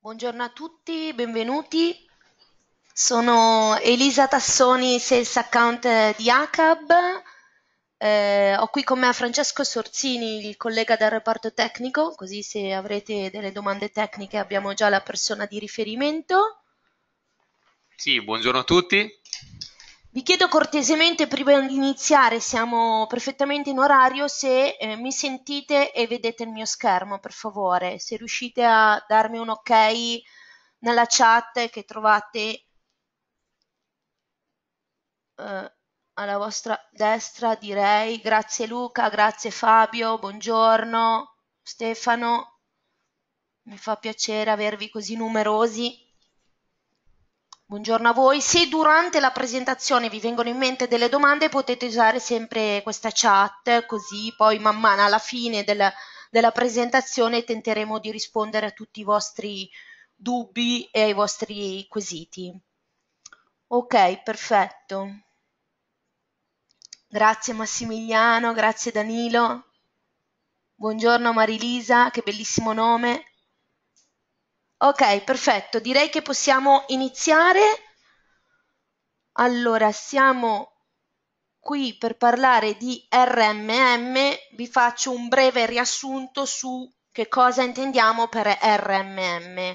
Buongiorno a tutti, benvenuti. Sono Elisa Tassoni, sales account di ACAB. Eh, ho qui con me Francesco Sorzini, il collega del reparto tecnico, così se avrete delle domande tecniche abbiamo già la persona di riferimento. Sì, buongiorno a tutti. Vi chiedo cortesemente prima di iniziare, siamo perfettamente in orario, se eh, mi sentite e vedete il mio schermo, per favore. Se riuscite a darmi un ok nella chat che trovate eh, alla vostra destra, direi. Grazie Luca, grazie Fabio, buongiorno Stefano. Mi fa piacere avervi così numerosi. Buongiorno a voi. Se durante la presentazione vi vengono in mente delle domande potete usare sempre questa chat così poi man mano alla fine del, della presentazione tenteremo di rispondere a tutti i vostri dubbi e ai vostri quesiti. Ok, perfetto. Grazie Massimiliano, grazie Danilo. Buongiorno Marilisa, che bellissimo nome. Ok, perfetto, direi che possiamo iniziare. Allora, siamo qui per parlare di RMM, vi faccio un breve riassunto su che cosa intendiamo per RMM.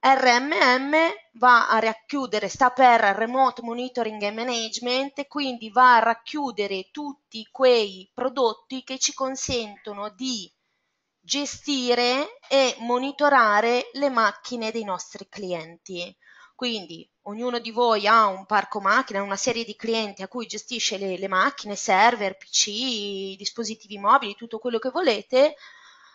RMM va a racchiudere, sta per Remote Monitoring and Management, quindi va a racchiudere tutti quei prodotti che ci consentono di gestire e monitorare le macchine dei nostri clienti. Quindi ognuno di voi ha un parco macchina, una serie di clienti a cui gestisce le, le macchine, server, PC, dispositivi mobili, tutto quello che volete.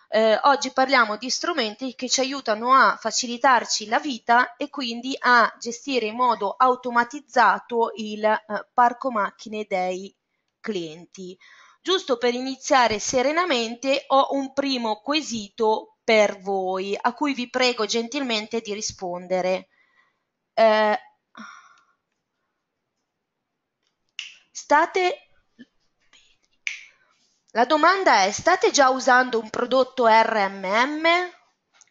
Eh, oggi parliamo di strumenti che ci aiutano a facilitarci la vita e quindi a gestire in modo automatizzato il eh, parco macchine dei clienti giusto per iniziare serenamente ho un primo quesito per voi, a cui vi prego gentilmente di rispondere. Eh, state... La domanda è, state già usando un prodotto RMM?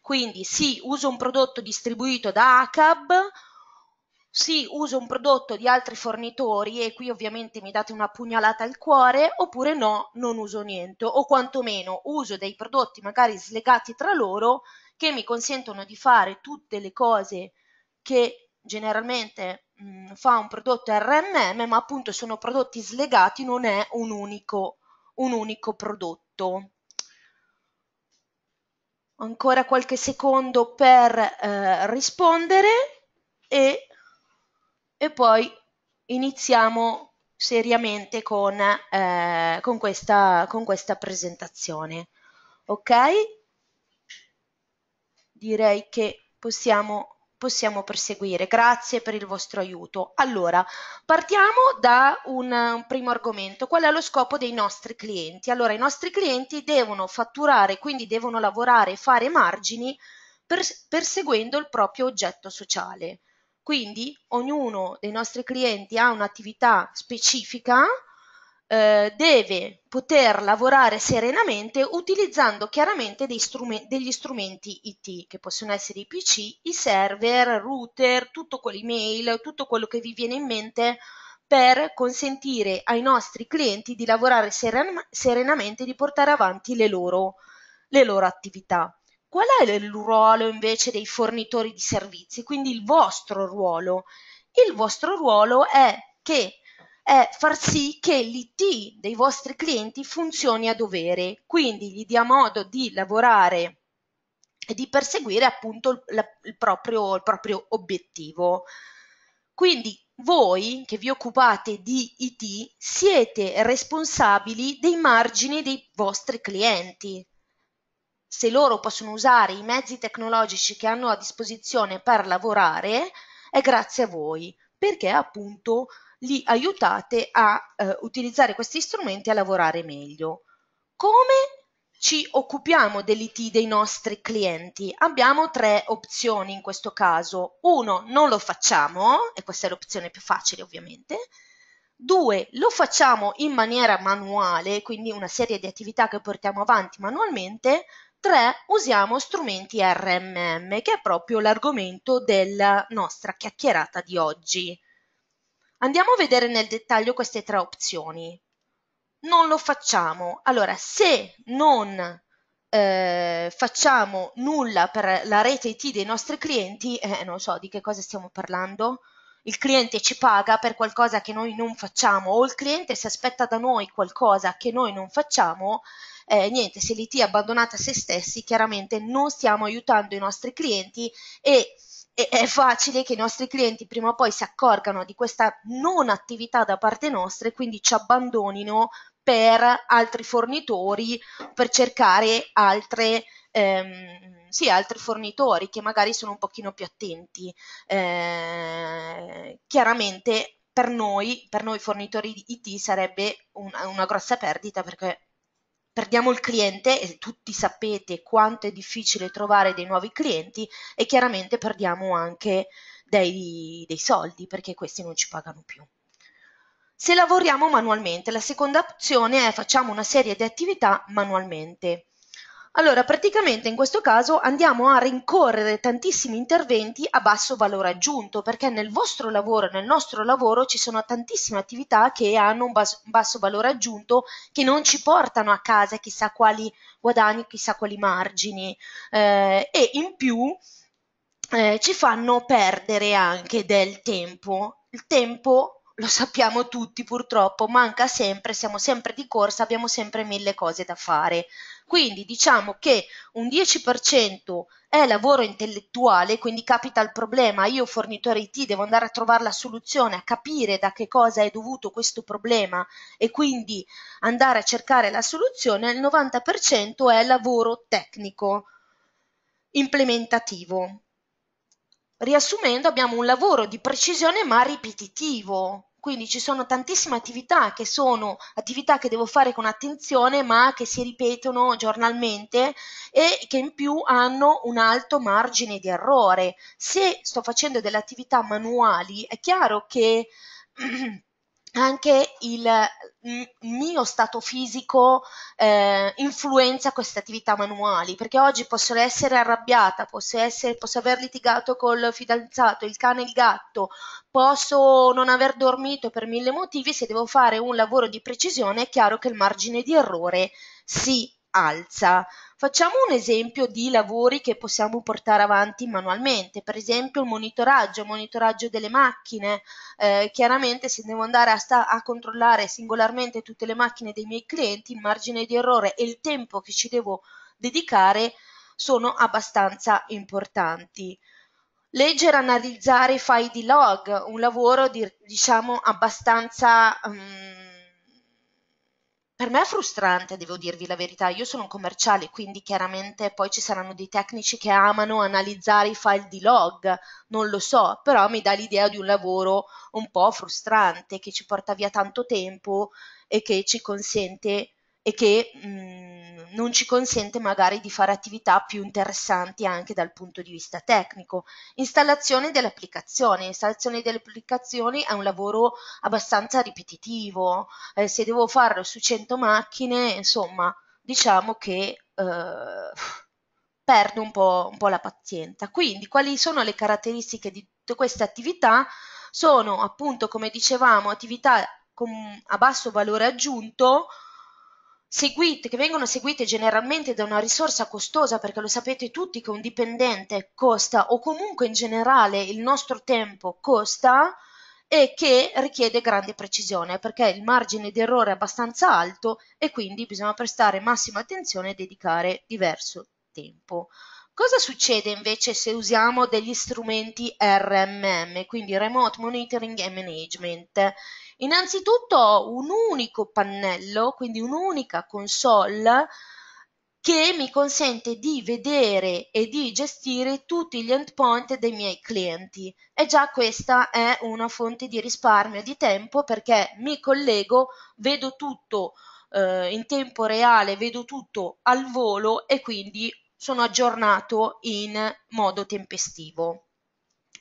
Quindi sì, uso un prodotto distribuito da ACAB sì, uso un prodotto di altri fornitori e qui ovviamente mi date una pugnalata al cuore, oppure no, non uso niente, o quantomeno uso dei prodotti magari slegati tra loro che mi consentono di fare tutte le cose che generalmente mh, mm, fa un prodotto RMM, ma appunto sono prodotti slegati, non è un unico, un unico prodotto. Ancora qualche secondo per eh, rispondere e e poi iniziamo seriamente con, eh, con, questa, con questa presentazione. Ok? Direi che possiamo possiamo proseguire. Grazie per il vostro aiuto. Allora, partiamo da un, un, primo argomento. Qual è lo scopo dei nostri clienti? Allora, i nostri clienti devono fatturare, quindi devono lavorare e fare margini per, perseguendo il proprio oggetto sociale. Quindi ognuno dei nostri clienti ha un'attività specifica, eh, deve poter lavorare serenamente utilizzando chiaramente strumenti, degli strumenti IT, che possono essere i PC, i server, router, tutto quell'email, tutto quello che vi viene in mente per consentire ai nostri clienti di lavorare seren- serenamente e di portare avanti le loro, le loro attività. Qual è il ruolo invece dei fornitori di servizi? Quindi il vostro ruolo. Il vostro ruolo è, che, è far sì che l'IT dei vostri clienti funzioni a dovere, quindi gli dia modo di lavorare e di perseguire appunto il, la, il, proprio, il proprio obiettivo. Quindi voi che vi occupate di IT siete responsabili dei margini dei vostri clienti se loro possono usare i mezzi tecnologici che hanno a disposizione per lavorare, è grazie a voi, perché appunto li aiutate a eh, utilizzare questi strumenti e a lavorare meglio. Come ci occupiamo dell'IT dei nostri clienti? Abbiamo tre opzioni in questo caso. Uno, non lo facciamo, e questa è l'opzione più facile ovviamente. Due, lo facciamo in maniera manuale, quindi una serie di attività che portiamo avanti manualmente. 3. usiamo strumenti RMM, che è proprio l'argomento della nostra chiacchierata di oggi. Andiamo a vedere nel dettaglio queste tre opzioni. Non lo facciamo. Allora, se non eh, facciamo nulla per la rete IT dei nostri clienti, eh, eh, non so di che cosa stiamo parlando, il cliente ci paga per qualcosa che noi non facciamo o il cliente si aspetta da noi qualcosa che noi non facciamo, eh, niente, se l'IT è abbandonata a se stessi, chiaramente non stiamo aiutando i nostri clienti e è facile che i nostri clienti prima o poi si accorgano di questa non attività da parte nostra e quindi ci abbandonino per altri fornitori, per cercare altre, ehm, sì, altri fornitori che magari sono un pochino più attenti. Eh, chiaramente per noi, per noi fornitori di IT sarebbe una, una grossa perdita perché perdiamo il cliente e tutti sapete quanto è difficile trovare dei nuovi clienti e chiaramente perdiamo anche dei, dei soldi perché questi non ci pagano più. Se lavoriamo manualmente, la seconda opzione è facciamo una serie di attività manualmente. Allora, praticamente in questo caso andiamo a rincorrere tantissimi interventi a basso valore aggiunto, perché nel vostro lavoro, nel nostro lavoro, ci sono tantissime attività che hanno un bas basso valore aggiunto, che non ci portano a casa chissà quali guadagni, chissà quali margini, eh, e in più eh, ci fanno perdere anche del tempo, il tempo lo sappiamo tutti purtroppo, manca sempre, siamo sempre di corsa, abbiamo sempre mille cose da fare. Quindi diciamo che un 10% è lavoro intellettuale, quindi capita il problema, io fornitore IT devo andare a trovare la soluzione, a capire da che cosa è dovuto questo problema e quindi andare a cercare la soluzione, il 90% è lavoro tecnico implementativo riassumendo abbiamo un lavoro di precisione ma ripetitivo. Quindi ci sono tantissime attività che sono attività che devo fare con attenzione ma che si ripetono giornalmente e che in più hanno un alto margine di errore. Se sto facendo delle attività manuali è chiaro che anche il mio stato fisico eh, influenza queste attività manuali, perché oggi posso essere arrabbiata, posso, essere, posso aver litigato col fidanzato, il cane e il gatto, posso non aver dormito per mille motivi, se devo fare un lavoro di precisione è chiaro che il margine di errore si alza. Facciamo un esempio di lavori che possiamo portare avanti manualmente, per esempio il monitoraggio, monitoraggio delle macchine. Eh, chiaramente se devo andare a, sta- a controllare singolarmente tutte le macchine dei miei clienti, il margine di errore e il tempo che ci devo dedicare sono abbastanza importanti. Leggere, analizzare i file di log, un lavoro di, diciamo abbastanza... Um, per me è frustrante, devo dirvi la verità. Io sono un commerciale, quindi chiaramente poi ci saranno dei tecnici che amano analizzare i file di log, non lo so, però mi dà l'idea di un lavoro un po' frustrante che ci porta via tanto tempo e che ci consente e che mh, mm, non ci consente magari di fare attività più interessanti anche dal punto di vista tecnico. Installazione delle applicazioni. Installazione delle applicazioni è un lavoro abbastanza ripetitivo. Eh, se devo farlo su 100 macchine, insomma, diciamo che eh, perdo un po', un po' la pazienza. Quindi quali sono le caratteristiche di tutte queste attività? Sono appunto, come dicevamo, attività con, a basso valore aggiunto, seguite, che vengono seguite generalmente da una risorsa costosa, perché lo sapete tutti che un dipendente costa, o comunque in generale il nostro tempo costa, e che richiede grande precisione perché il margine d'errore è abbastanza alto e quindi bisogna prestare massima attenzione e dedicare diverso tempo. Cosa succede invece se usiamo degli strumenti RMM, quindi Remote Monitoring and Management? Innanzitutto ho un unico pannello, quindi un'unica console che mi consente di vedere e di gestire tutti gli endpoint dei miei clienti e già questa è una fonte di risparmio di tempo perché mi collego, vedo tutto eh, in tempo reale, vedo tutto al volo e quindi sono aggiornato in modo tempestivo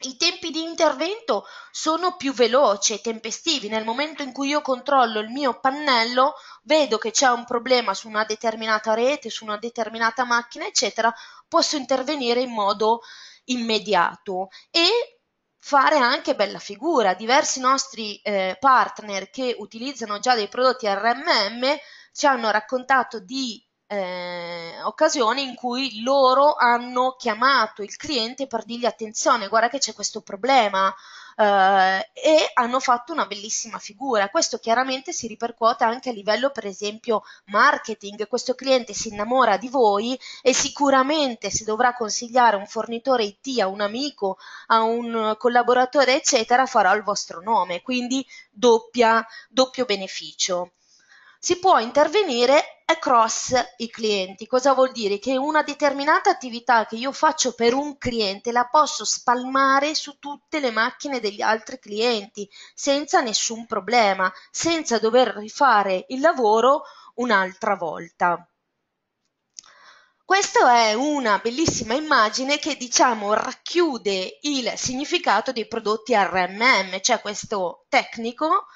i tempi di intervento sono più veloci e tempestivi. Nel momento in cui io controllo il mio pannello, vedo che c'è un problema su una determinata rete, su una determinata macchina, eccetera, posso intervenire in modo immediato e fare anche bella figura. Diversi nostri eh, partner che utilizzano già dei prodotti RMM ci hanno raccontato di eh, occasione in cui loro hanno chiamato il cliente per dirgli attenzione, guarda che c'è questo problema eh, e hanno fatto una bellissima figura. Questo chiaramente si ripercuote anche a livello per esempio marketing, questo cliente si innamora di voi e sicuramente se dovrà consigliare un fornitore IT a un amico, a un collaboratore eccetera farà il vostro nome, quindi doppia, doppio beneficio si può intervenire across i clienti. Cosa vuol dire? Che una determinata attività che io faccio per un cliente la posso spalmare su tutte le macchine degli altri clienti senza nessun problema, senza dover rifare il lavoro un'altra volta. Questa è una bellissima immagine che diciamo racchiude il significato dei prodotti RMM, cioè questo tecnico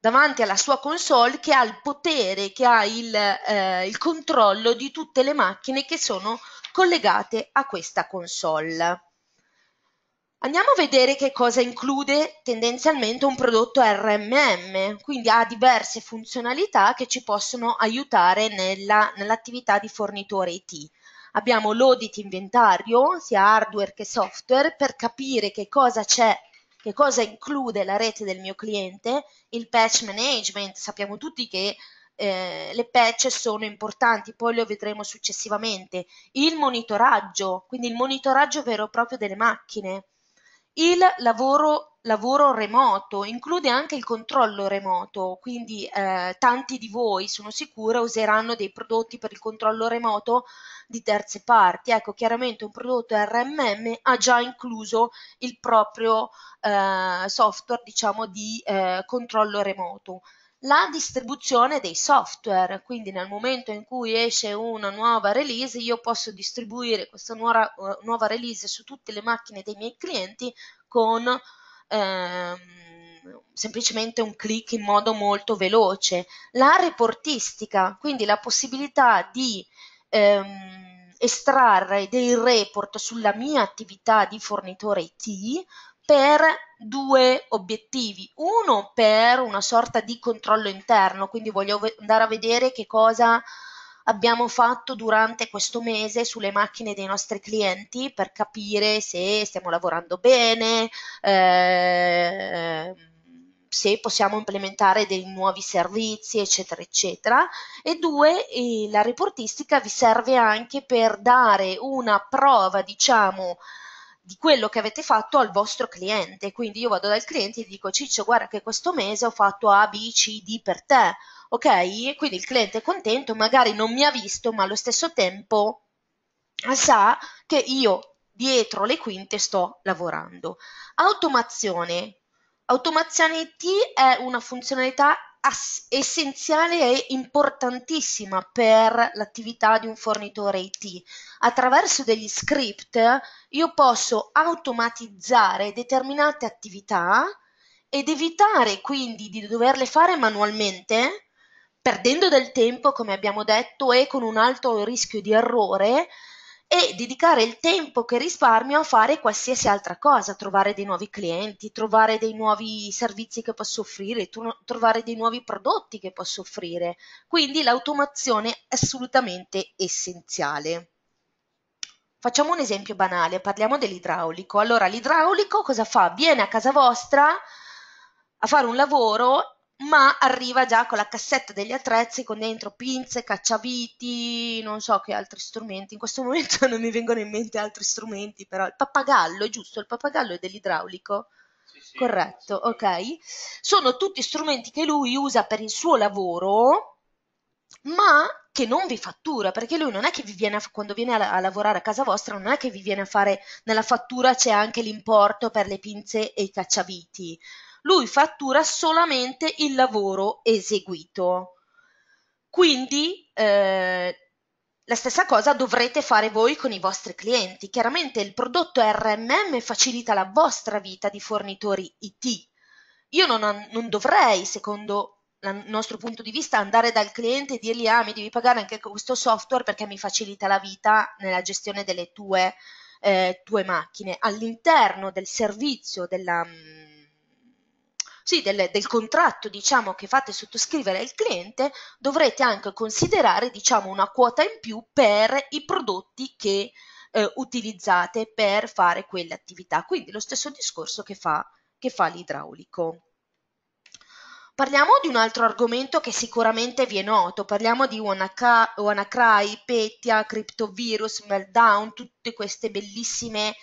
davanti alla sua console che ha il potere, che ha il, eh, il controllo di tutte le macchine che sono collegate a questa console. Andiamo a vedere che cosa include tendenzialmente un prodotto RMM, quindi ha diverse funzionalità che ci possono aiutare nella, nell'attività di fornitore IT. Abbiamo l'audit inventario, sia hardware che software, per capire che cosa c'è che cosa include la rete del mio cliente? Il patch management. Sappiamo tutti che eh, le patch sono importanti, poi lo vedremo successivamente. Il monitoraggio, quindi il monitoraggio vero e proprio delle macchine. Il lavoro lavoro remoto, include anche il controllo remoto, quindi eh, tanti di voi sono sicura useranno dei prodotti per il controllo remoto di terze parti. Ecco, chiaramente un prodotto RMM ha già incluso il proprio eh, software, diciamo, di eh, controllo remoto. La distribuzione dei software, quindi nel momento in cui esce una nuova release, io posso distribuire questa nuova, eh, nuova release su tutte le macchine dei miei clienti con ehm, semplicemente un click in modo molto veloce, la reportistica, quindi la possibilità di ehm, estrarre dei report sulla mia attività di fornitore IT per due obiettivi. Uno per una sorta di controllo interno, quindi voglio andare a vedere che cosa abbiamo fatto durante questo mese sulle macchine dei nostri clienti per capire se stiamo lavorando bene, eh, se possiamo implementare dei nuovi servizi, eccetera, eccetera. E due, la reportistica vi serve anche per dare una prova, diciamo, di quello che avete fatto al vostro cliente. Quindi io vado dal cliente e dico, Ciccio, guarda che questo mese ho fatto A, B, C, D per te ok? Quindi il cliente è contento, magari non mi ha visto, ma allo stesso tempo sa che io dietro le quinte sto lavorando. Automazione. Automazione IT è una funzionalità essenziale e importantissima per l'attività di un fornitore IT. Attraverso degli script io posso automatizzare determinate attività ed evitare quindi di doverle fare manualmente perdendo del tempo, come abbiamo detto, e con un alto rischio di errore e dedicare il tempo che risparmio a fare qualsiasi altra cosa, trovare dei nuovi clienti, trovare dei nuovi servizi che posso offrire, trovare dei nuovi prodotti che posso offrire. Quindi l'automazione è assolutamente essenziale. Facciamo un esempio banale, parliamo dell'idraulico. Allora, l'idraulico cosa fa? Viene a casa vostra a fare un lavoro ma arriva già con la cassetta degli attrezzi con dentro pinze, cacciaviti, non so che altri strumenti. In questo momento non mi vengono in mente altri strumenti, però il pappagallo è giusto, il pappagallo è dell'idraulico. Sì, sì, Corretto, sì. ok. Sono tutti strumenti che lui usa per il suo lavoro, ma che non vi fattura, perché lui non è che vi viene a, quando viene a, a, lavorare a casa vostra, non è che vi viene a fare nella fattura c'è anche l'importo per le pinze e i cacciaviti lui fattura solamente il lavoro eseguito. Quindi eh, la stessa cosa dovrete fare voi con i vostri clienti. Chiaramente il prodotto RMM facilita la vostra vita di fornitori IT. Io non, non dovrei, secondo il nostro punto di vista, andare dal cliente e dirgli ah mi devi pagare anche questo software perché mi facilita la vita nella gestione delle tue, eh, tue macchine. All'interno del servizio della mm, sì, del, del, contratto diciamo, che fate sottoscrivere al cliente, dovrete anche considerare diciamo, una quota in più per i prodotti che eh, utilizzate per fare quelle attività. Quindi lo stesso discorso che fa, che fa l'idraulico. Parliamo di un altro argomento che sicuramente vi è noto, parliamo di WannaCry, Petia, CryptoVirus, Meltdown, tutte queste bellissime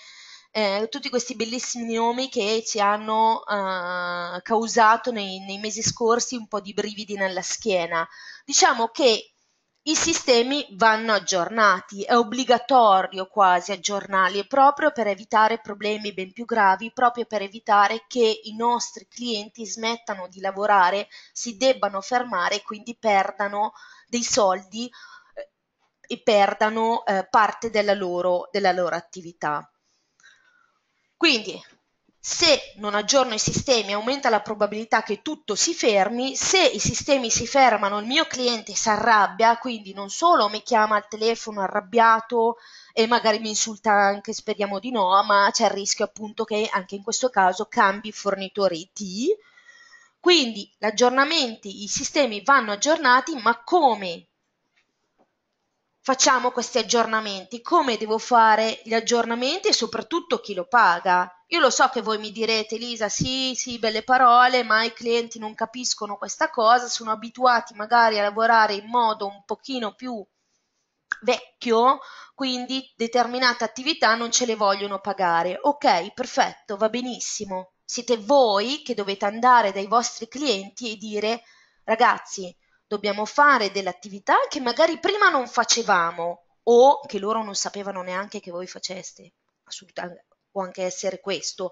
eh, tutti questi bellissimi nomi che ci hanno eh, causato nei, nei mesi scorsi un po' di brividi nella schiena. Diciamo che i sistemi vanno aggiornati, è obbligatorio quasi aggiornarli proprio per evitare problemi ben più gravi, proprio per evitare che i nostri clienti smettano di lavorare, si debbano fermare e quindi perdano dei soldi eh, e perdano eh, parte della loro, della loro attività. Quindi, se non aggiorno i sistemi aumenta la probabilità che tutto si fermi, se i sistemi si fermano il mio cliente si arrabbia, quindi non solo mi chiama al telefono arrabbiato e magari mi insulta anche, speriamo di no, ma c'è il rischio appunto che anche in questo caso cambi fornitore IT. Quindi l'aggiornamento, i sistemi vanno aggiornati, ma come facciamo questi aggiornamenti, come devo fare gli aggiornamenti e soprattutto chi lo paga. Io lo so che voi mi direte, Lisa, sì, sì, belle parole, ma i clienti non capiscono questa cosa, sono abituati magari a lavorare in modo un pochino più vecchio, quindi determinate attività non ce le vogliono pagare. Ok, perfetto, va benissimo. Siete voi che dovete andare dai vostri clienti e dire, ragazzi, dobbiamo fare delle attività che magari prima non facevamo o che loro non sapevano neanche che voi faceste. Assolutamente, può anche essere questo.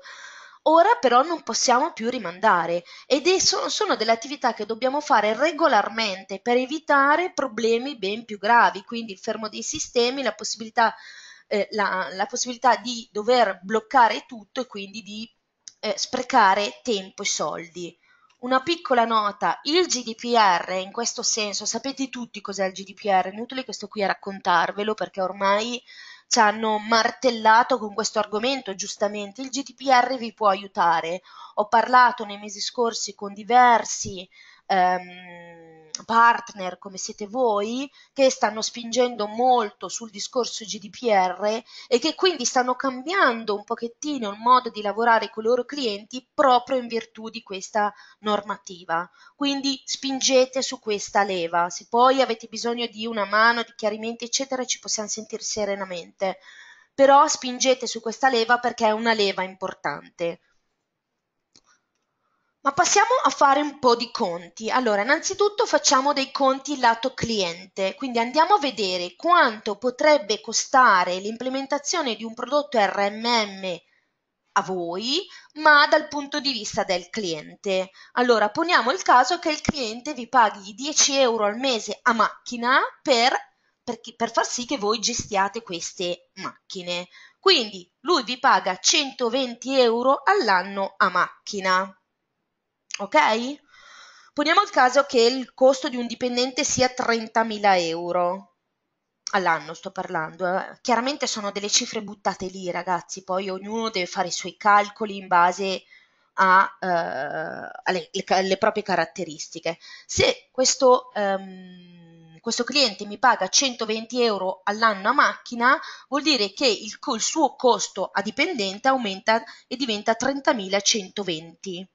Ora però non possiamo più rimandare ed sono, sono, delle attività che dobbiamo fare regolarmente per evitare problemi ben più gravi, quindi il fermo dei sistemi, la possibilità, eh, la, la possibilità di dover bloccare tutto e quindi di eh, sprecare tempo e soldi. Una piccola nota, il GDPR in questo senso, sapete tutti cos'è il GDPR, è inutile questo qui a raccontarvelo perché ormai ci hanno martellato con questo argomento, giustamente il GDPR vi può aiutare. Ho parlato nei mesi scorsi con diversi ehm, partner come siete voi che stanno spingendo molto sul discorso GDPR e che quindi stanno cambiando un pochettino il modo di lavorare con i loro clienti proprio in virtù di questa normativa. Quindi spingete su questa leva. Se poi avete bisogno di una mano, di chiarimenti, eccetera, ci possiamo sentire serenamente. Però spingete su questa leva perché è una leva importante. Ma passiamo a fare un po' di conti. Allora, innanzitutto facciamo dei conti lato cliente, quindi andiamo a vedere quanto potrebbe costare l'implementazione di un prodotto RMM a voi, ma dal punto di vista del cliente. Allora, poniamo il caso che il cliente vi paghi 10 euro al mese a macchina per, per, per far sì che voi gestiate queste macchine. Quindi lui vi paga 120 euro all'anno a macchina. Ok? Poniamo il caso che il costo di un dipendente sia 30.000 euro all'anno, sto parlando. Eh. Chiaramente sono delle cifre buttate lì, ragazzi, poi ognuno deve fare i suoi calcoli in base a, eh, alle, le, proprie caratteristiche. Se questo, ehm, questo, cliente mi paga 120 euro all'anno a macchina, vuol dire che il, il suo costo a dipendente aumenta e diventa 30.120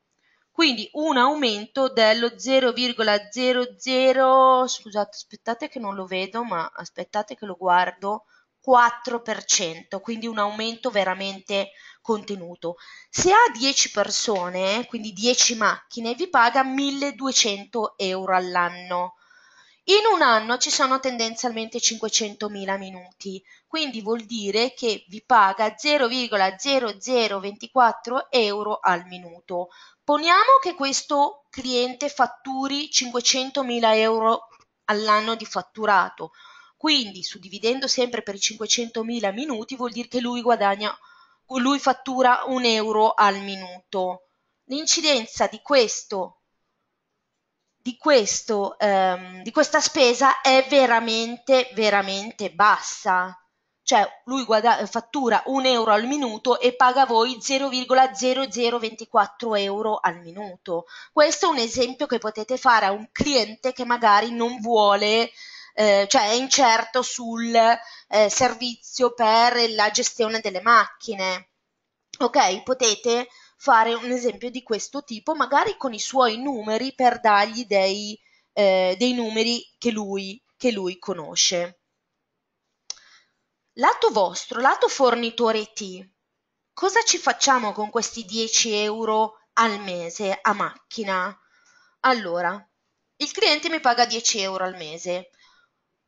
quindi un aumento dello 0,00, scusate, aspettate che non lo vedo, ma aspettate che lo guardo, 4%, quindi un aumento veramente contenuto. Se ha 10 persone, quindi 10 macchine, vi paga 1200 euro all'anno. In un anno ci sono tendenzialmente 500.000 minuti, quindi vuol dire che vi paga 0,0024 euro al minuto. Supponiamo che questo cliente fatturi 500.000 euro all'anno di fatturato, quindi suddividendo sempre per i 500.000 minuti vuol dire che lui guadagna, lui fattura un euro al minuto. L'incidenza di questo di, questo, ehm, di, questa spesa è veramente, veramente bassa cioè lui guada- fattura 1 euro al minuto e paga voi 0,0024 euro al minuto. Questo è un esempio che potete fare a un cliente che magari non vuole, eh, cioè è incerto sul eh, servizio per la gestione delle macchine. Ok, potete fare un esempio di questo tipo, magari con i suoi numeri per dargli dei, eh, dei numeri che lui, che lui conosce. Lato vostro, lato fornitore T, cosa ci facciamo con questi 10 euro al mese a macchina? Allora, il cliente mi paga 10 euro al mese.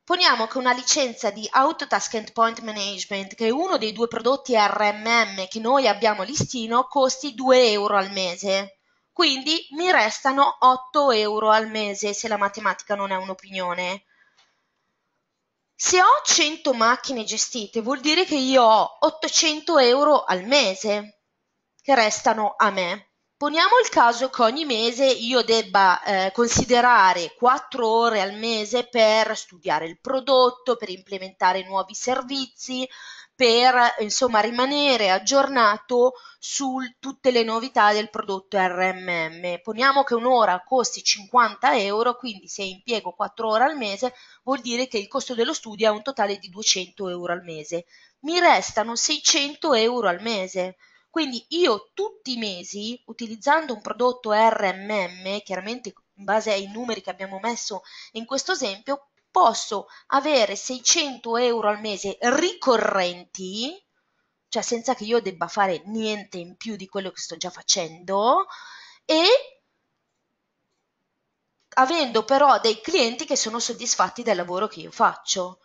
Poniamo che una licenza di Autotask Endpoint Management, che è uno dei due prodotti RMM che noi abbiamo listino, costi 2 euro al mese. Quindi mi restano 8 euro al mese se la matematica non è un'opinione se ho 100 macchine gestite vuol dire che io ho 800 euro al mese che restano a me. Poniamo il caso che ogni mese io debba eh, considerare 4 ore al mese per studiare il prodotto, per implementare nuovi servizi, per insomma rimanere aggiornato su tutte le novità del prodotto RMM. Poniamo che un'ora costi 50 euro, quindi se impiego 4 ore al mese vuol dire che il costo dello studio è un totale di 200 euro al mese. Mi restano 600 euro al mese. Quindi io tutti i mesi, utilizzando un prodotto RMM, chiaramente in base ai numeri che abbiamo messo in questo esempio, posso avere 600 euro al mese ricorrenti, cioè senza che io debba fare niente in più di quello che sto già facendo, e avendo però dei clienti che sono soddisfatti del lavoro che io faccio.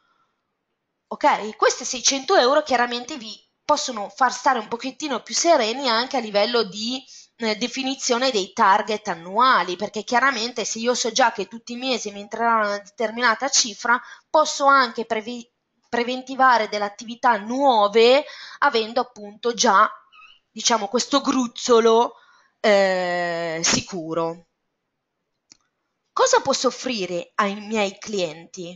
Ok? Queste 600 euro chiaramente vi possono far stare un pochettino più sereni anche a livello di eh, definizione dei target annuali, perché chiaramente se io so già che tutti i mesi mi entrerà una determinata cifra, posso anche previ- preventivare delle attività nuove avendo appunto già diciamo questo gruzzolo eh, sicuro. Cosa posso offrire ai miei clienti?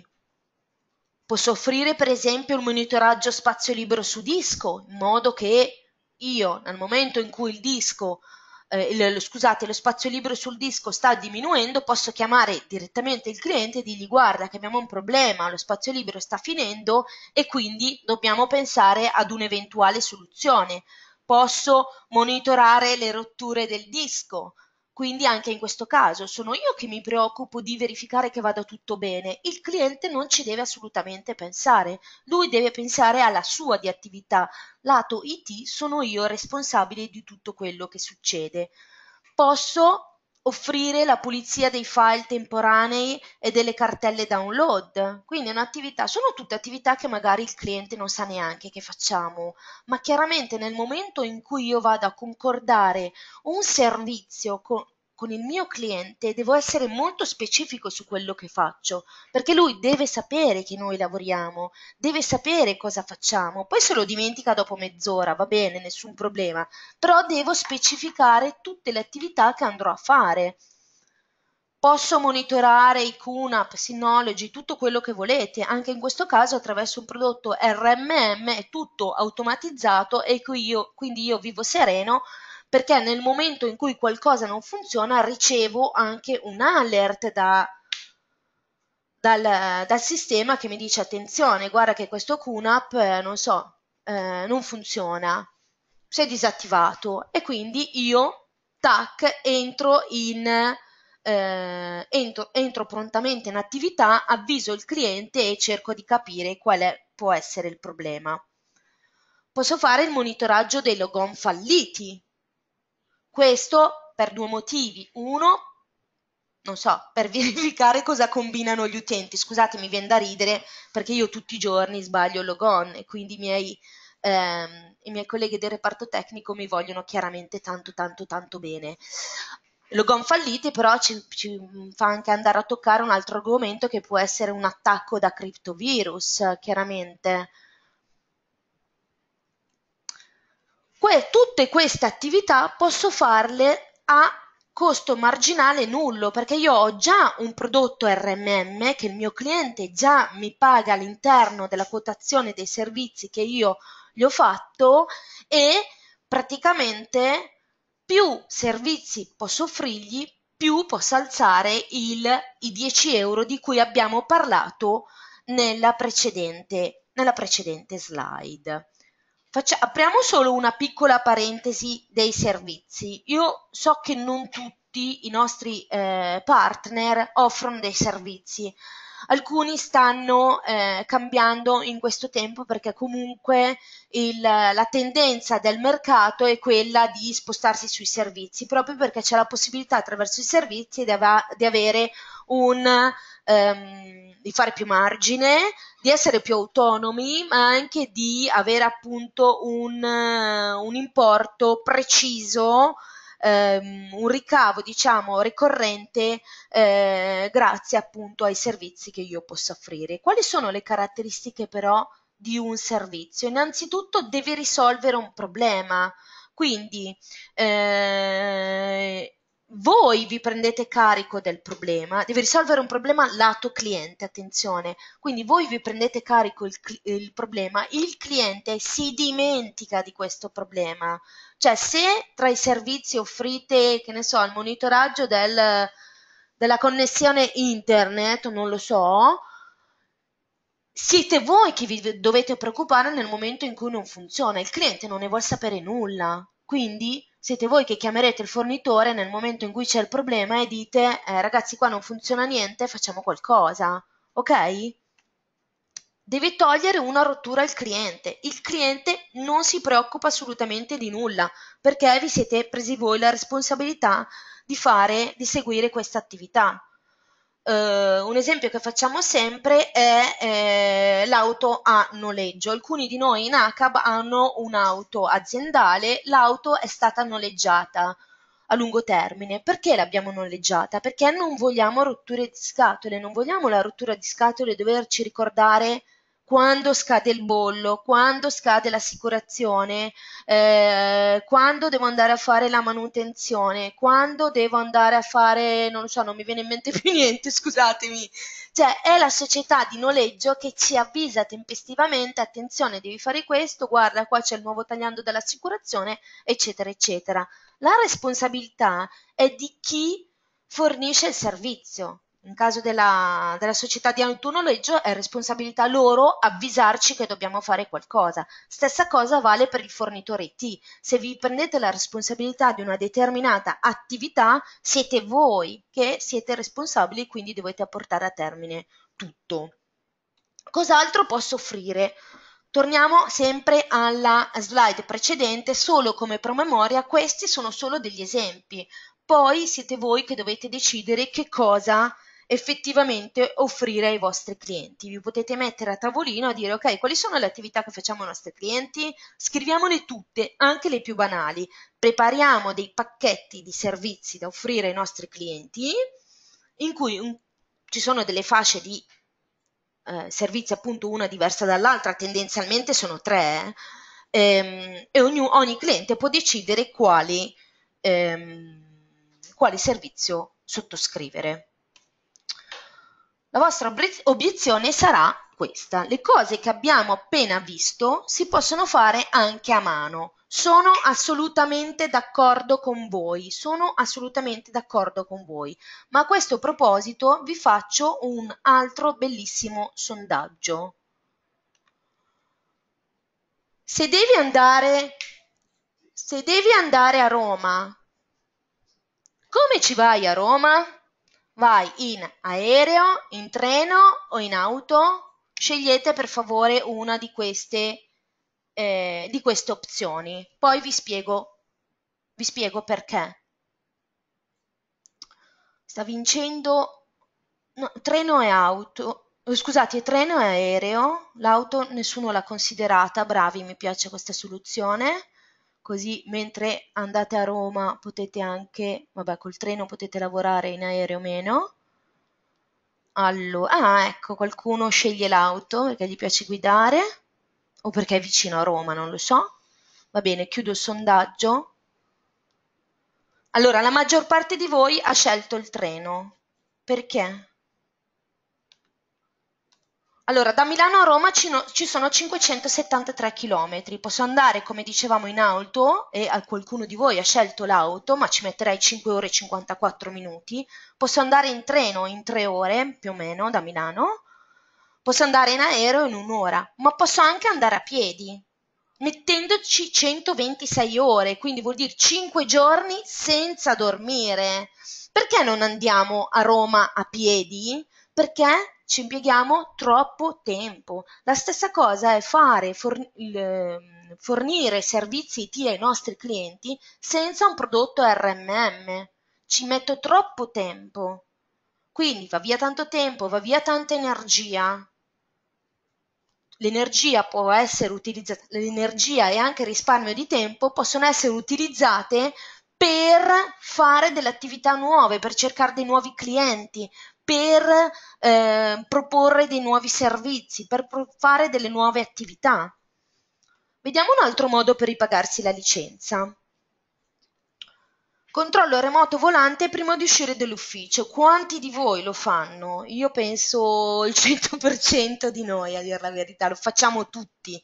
Posso offrire per esempio il monitoraggio spazio libero su disco, in modo che io nel momento in cui il disco eh, il, scusate, lo spazio libero sul disco sta diminuendo, posso chiamare direttamente il cliente e dirgli guarda che abbiamo un problema, lo spazio libero sta finendo e quindi dobbiamo pensare ad un'eventuale soluzione. Posso monitorare le rotture del disco, quindi anche in questo caso sono io che mi preoccupo di verificare che vada tutto bene, il cliente non ci deve assolutamente pensare, lui deve pensare alla sua di attività, lato IT sono io responsabile di tutto quello che succede. Posso offrire la pulizia dei file temporanei e delle cartelle download. Quindi è un'attività, sono tutte attività che magari il cliente non sa neanche che facciamo, ma chiaramente nel momento in cui io vado a concordare un servizio con, con il mio cliente devo essere molto specifico su quello che faccio, perché lui deve sapere che noi lavoriamo, deve sapere cosa facciamo, poi se lo dimentica dopo mezz'ora va bene, nessun problema, però devo specificare tutte le attività che andrò a fare. Posso monitorare i QNAP, Synology, tutto quello che volete, anche in questo caso attraverso un prodotto RMM, è tutto automatizzato e qui io, quindi io vivo sereno perché nel momento in cui qualcosa non funziona ricevo anche un alert da, dal, dal, sistema che mi dice attenzione, guarda che questo QNAP, eh, non so, eh, non funziona, sei disattivato e quindi io, tac, entro in... Eh, entro, entro, prontamente in attività, avviso il cliente e cerco di capire qual è, può essere il problema. Posso fare il monitoraggio dei logon falliti, questo per due motivi. Uno, non so, per verificare cosa combinano gli utenti. Scusate, mi viene da ridere perché io tutti i giorni sbaglio logon e quindi i miei, ehm, i miei colleghi del reparto tecnico mi vogliono chiaramente tanto, tanto, tanto bene. Logon falliti però ci, ci fa anche andare a toccare un altro argomento che può essere un attacco da criptovirus, chiaramente. Que- tutte queste attività posso farle a costo marginale nullo perché io ho già un prodotto RMM che il mio cliente già mi paga all'interno della quotazione dei servizi che io gli ho fatto e praticamente più servizi posso offrirgli più posso alzare il, i 10 euro di cui abbiamo parlato nella precedente, nella precedente slide. Faccia- apriamo solo una piccola parentesi dei servizi. Io so che non tutti i nostri eh, partner offrono dei servizi. Alcuni stanno eh, cambiando in questo tempo perché comunque il, la tendenza del mercato è quella di spostarsi sui servizi, proprio perché c'è la possibilità attraverso i servizi di, av- di avere un ehm, di fare più margine, di essere più autonomi, ma anche di avere appunto un, un importo preciso ehm, un ricavo diciamo ricorrente eh, grazie appunto ai servizi che io posso offrire. Quali sono le caratteristiche però di un servizio? Innanzitutto deve risolvere un problema, quindi eh, voi vi prendete carico del problema, deve risolvere un problema lato cliente, attenzione, quindi voi vi prendete carico il, il, problema, il cliente si dimentica di questo problema, cioè se tra i servizi offrite, che ne so, il monitoraggio del, della connessione internet, non lo so, siete voi che vi dovete preoccupare nel momento in cui non funziona, il cliente non ne vuole sapere nulla, quindi siete voi che chiamerete il fornitore nel momento in cui c'è il problema e dite eh, ragazzi qua non funziona niente, facciamo qualcosa, ok? deve togliere una rottura al cliente. Il cliente non si preoccupa assolutamente di nulla perché vi siete presi voi la responsabilità di fare, di seguire questa attività. Uh, un esempio che facciamo sempre è eh, l'auto a noleggio. Alcuni di noi in ACAB hanno un'auto aziendale, l'auto è stata noleggiata a lungo termine. Perché l'abbiamo noleggiata? Perché non vogliamo rotture di scatole, non vogliamo la rottura di scatole doverci ricordare quando scade il bollo, quando scade l'assicurazione, eh, quando devo andare a fare la manutenzione, quando devo andare a fare, non lo so, non mi viene in mente più niente, scusatemi. Cioè, è la società di noleggio che ci avvisa tempestivamente, attenzione, devi fare questo, guarda, qua c'è il nuovo tagliando dell'assicurazione, eccetera, eccetera la responsabilità è di chi fornisce il servizio. In caso della, della società di autonoleggio è responsabilità loro avvisarci che dobbiamo fare qualcosa. Stessa cosa vale per il fornitore IT. Se vi prendete la responsabilità di una determinata attività, siete voi che siete responsabili, quindi dovete portare a termine tutto. Cos'altro posso offrire? Torniamo sempre alla slide precedente solo come promemoria, questi sono solo degli esempi, poi siete voi che dovete decidere che cosa effettivamente offrire ai vostri clienti. Vi potete mettere a tavolino a dire ok, quali sono le attività che facciamo ai nostri clienti? Scriviamone tutte, anche le più banali. Prepariamo dei pacchetti di servizi da offrire ai nostri clienti in cui un, ci sono delle fasce di eh, servizi appunto una diversa dall'altra, tendenzialmente sono tre, eh, ehm, e ogni, ogni, cliente può decidere quali, ehm, quale servizio sottoscrivere. La vostra obiezione sarà questa, le cose che abbiamo appena visto si possono fare anche a mano, sono assolutamente d'accordo con voi, sono assolutamente d'accordo con voi, ma a questo proposito vi faccio un altro bellissimo sondaggio. Se devi andare, se devi andare a Roma, come ci vai a Roma? Vai in aereo, in treno o in auto? Scegliete per favore una di queste eh, di queste opzioni. Poi vi spiego, vi spiego perché. Sta vincendo no, treno e auto, eh, scusate, treno e aereo, l'auto nessuno l'ha considerata, bravi, mi piace questa soluzione così mentre andate a Roma potete anche, vabbè col treno potete lavorare in aereo meno. Allora, ah, ecco, qualcuno sceglie l'auto perché gli piace guidare o perché è vicino a Roma, non lo so. Va bene, chiudo il sondaggio. Allora, la maggior parte di voi ha scelto il treno. Perché? Allora, da Milano a Roma ci, no, ci sono 573 km. Posso andare, come dicevamo, in auto e qualcuno di voi ha scelto l'auto, ma ci metterei 5 ore e 54 minuti. Posso andare in treno in 3 ore, più o meno, da Milano Posso andare in aereo in un'ora, ma posso anche andare a piedi, mettendoci 126 ore, quindi vuol dire 5 giorni senza dormire. Perché non andiamo a Roma a piedi? Perché ci impieghiamo troppo tempo. La stessa cosa è fare, ehm, fornire servizi IT ai nostri clienti senza un prodotto RMM. Ci metto troppo tempo. Quindi va via tanto tempo, va via tanta energia l'energia può essere utilizzata, l'energia e anche il risparmio di tempo possono essere utilizzate per fare delle attività nuove, per cercare dei nuovi clienti, per eh, proporre dei nuovi servizi, per pro- fare delle nuove attività. Vediamo un altro modo per ripagarsi la licenza. Controllo remoto volante prima di uscire dall'ufficio. Quanti di voi lo fanno? Io penso il 100% di noi, a dire la verità, lo facciamo tutti.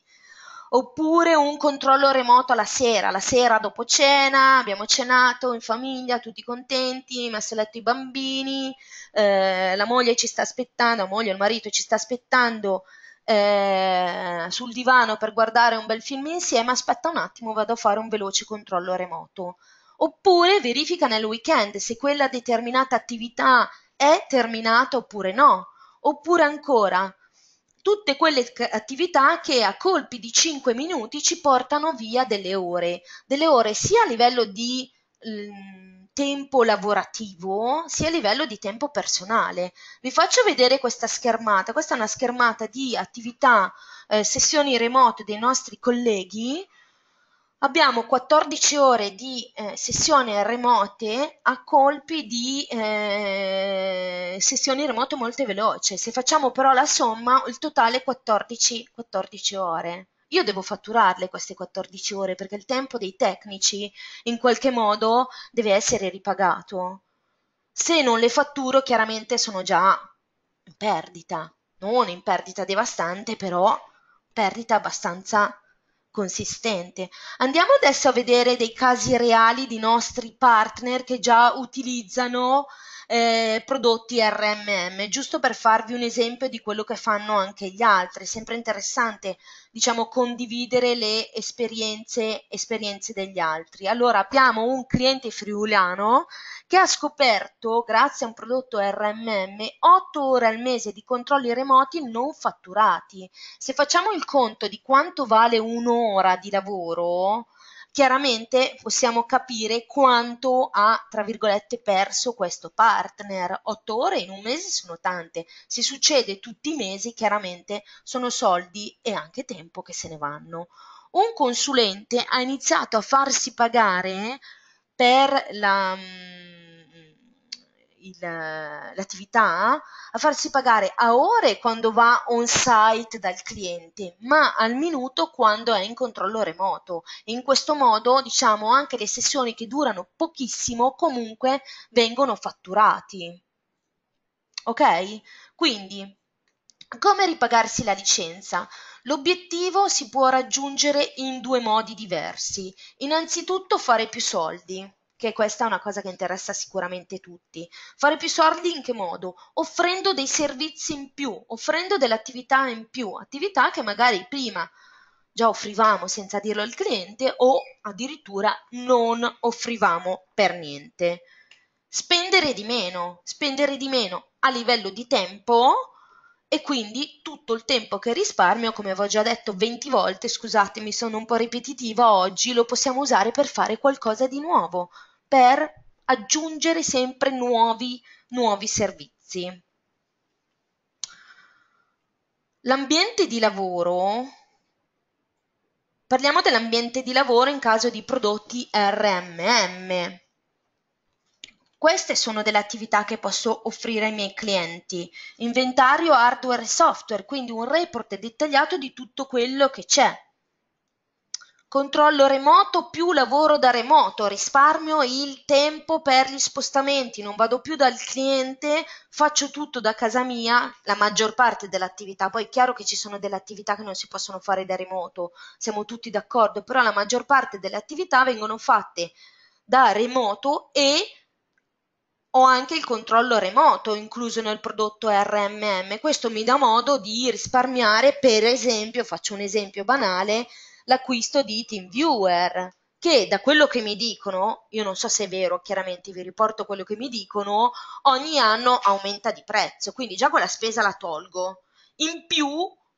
Oppure un controllo remoto alla sera, la sera dopo cena, abbiamo cenato in famiglia, tutti contenti, messo a letto i bambini, eh, la moglie ci sta aspettando, la moglie o il marito ci sta aspettando eh, sul divano per guardare un bel film insieme, aspetta un attimo, vado a fare un veloce controllo remoto oppure verifica nel weekend se quella determinata attività è terminata oppure no, oppure ancora tutte quelle attività che a colpi di 5 minuti ci portano via delle ore, delle ore sia a livello di tempo lavorativo sia a livello di tempo personale. Vi faccio vedere questa schermata, questa è una schermata di attività, eh, sessioni remote dei nostri colleghi abbiamo 14 ore di eh, sessioni remote a colpi di eh, sessioni remote molto veloce. Se facciamo però la somma, il totale è 14, 14 ore. Io devo fatturarle queste 14 ore perché il tempo dei tecnici in qualche modo deve essere ripagato. Se non le fatturo, chiaramente sono già in perdita. Non in perdita devastante, però perdita abbastanza consistente. Andiamo adesso a vedere dei casi reali di nostri partner che già utilizzano eh, prodotti RMM, giusto per farvi un esempio di quello che fanno anche gli altri. È sempre interessante, diciamo, condividere le esperienze, esperienze degli altri. Allora, abbiamo un cliente friulano che ha scoperto, grazie a un prodotto RMM, 8 ore al mese di controlli remoti non fatturati. Se facciamo il conto di quanto vale un'ora di lavoro, chiaramente possiamo capire quanto ha, tra virgolette, perso questo partner. Otto ore in un mese sono tante, se succede tutti i mesi chiaramente sono soldi e anche tempo che se ne vanno. Un consulente ha iniziato a farsi pagare per la mm, il, l'attività a farsi pagare a ore quando va on site dal cliente, ma al minuto quando è in controllo remoto. E in questo modo, diciamo, anche le sessioni che durano pochissimo comunque vengono fatturati. Ok? Quindi come ripagarsi la licenza? L'obiettivo si può raggiungere in due modi diversi. Innanzitutto fare più soldi che questa è una cosa che interessa sicuramente tutti. Fare più soldi in che modo? Offrendo dei servizi in più, offrendo delle attività in più, attività che magari prima già offrivamo senza dirlo al cliente o addirittura non offrivamo per niente. Spendere di meno, spendere di meno a livello di tempo e quindi tutto il tempo che risparmio, come avevo già detto 20 volte, scusatemi sono un po' ripetitiva oggi, lo possiamo usare per fare qualcosa di nuovo, per aggiungere sempre nuovi, nuovi servizi. L'ambiente di lavoro, parliamo dell'ambiente di lavoro in caso di prodotti RMM. Queste sono delle attività che posso offrire ai miei clienti. Inventario hardware e software, quindi un report dettagliato di tutto quello che c'è controllo remoto più lavoro da remoto, risparmio il tempo per gli spostamenti, non vado più dal cliente, faccio tutto da casa mia, la maggior parte dell'attività, poi è chiaro che ci sono delle attività che non si possono fare da remoto, siamo tutti d'accordo, però la maggior parte delle attività vengono fatte da remoto e ho anche il controllo remoto incluso nel prodotto RMM. Questo mi dà modo di risparmiare, per esempio, faccio un esempio banale, l'acquisto di TeamViewer che da quello che mi dicono, io non so se è vero, chiaramente vi riporto quello che mi dicono, ogni anno aumenta di prezzo, quindi già quella spesa la tolgo. In più,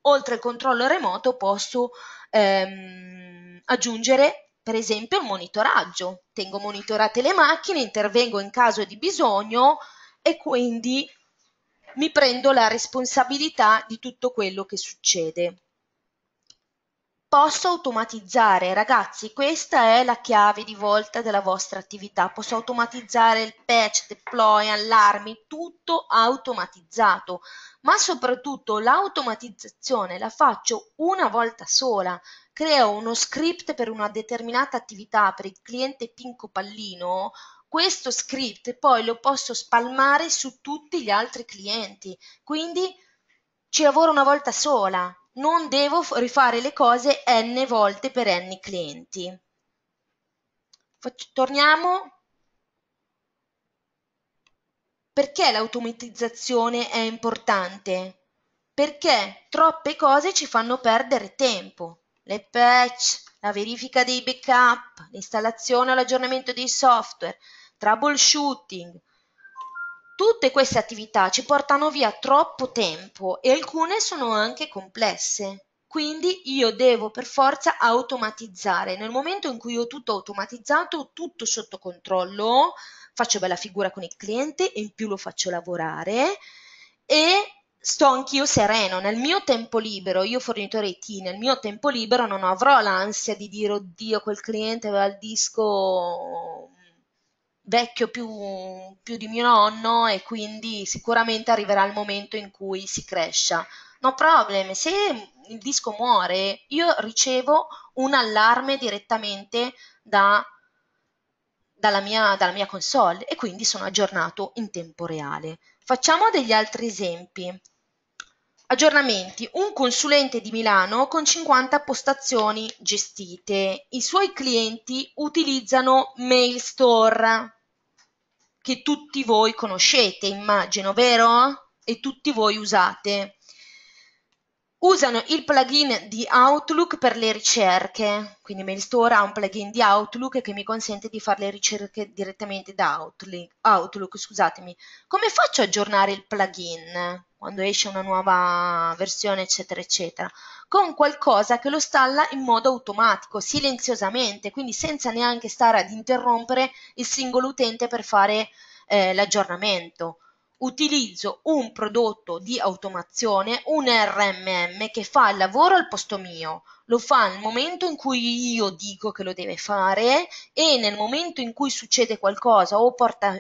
oltre al controllo remoto, posso ehm, aggiungere per esempio il monitoraggio. Tengo monitorate le macchine, intervengo in caso di bisogno e quindi mi prendo la responsabilità di tutto quello che succede. Posso automatizzare, ragazzi, questa è la chiave di volta della vostra attività. Posso automatizzare il patch, deploy, allarmi, tutto automatizzato, ma soprattutto l'automatizzazione la faccio una volta sola. Creo uno script per una determinata attività per il cliente Pinco Pallino. Questo script poi lo posso spalmare su tutti gli altri clienti. Quindi ci lavoro una volta sola, non devo rifare le cose n volte per n clienti. Faccio, torniamo. Perché l'automatizzazione è importante? Perché troppe cose ci fanno perdere tempo. Le patch, la verifica dei backup, l'installazione o l'aggiornamento dei software, troubleshooting, Tutte queste attività ci portano via troppo tempo e alcune sono anche complesse. Quindi io devo per forza automatizzare. Nel momento in cui ho tutto automatizzato, tutto sotto controllo, faccio bella figura con il cliente e in più lo faccio lavorare e sto anch'io sereno nel mio tempo libero, io fornitore IT, nel mio tempo libero non avrò l'ansia di dire oddio quel cliente aveva il disco vecchio più, più di mio nonno e quindi sicuramente arriverà il momento in cui si crescia. No problem, se il disco muore io ricevo un allarme direttamente da, dalla, mia, dalla mia console e quindi sono aggiornato in tempo reale. Facciamo degli altri esempi. Aggiornamenti. Un consulente di Milano con 50 postazioni gestite. I suoi clienti utilizzano Mail Store che tutti voi conoscete, immagino, vero? E tutti voi usate. Usano il plugin di Outlook per le ricerche, quindi Mailstore ha un plugin di Outlook che mi consente di fare le ricerche direttamente da Outlook. Outlook Come faccio ad aggiornare il plugin? quando esce una nuova versione, eccetera, eccetera, con qualcosa che lo stalla in modo automatico, silenziosamente, quindi senza neanche stare ad interrompere il singolo utente per fare eh, l'aggiornamento. Utilizzo un prodotto di automazione, un RMM che fa il lavoro al posto mio, lo fa nel momento in cui io dico che lo deve fare e nel momento in cui succede qualcosa o porta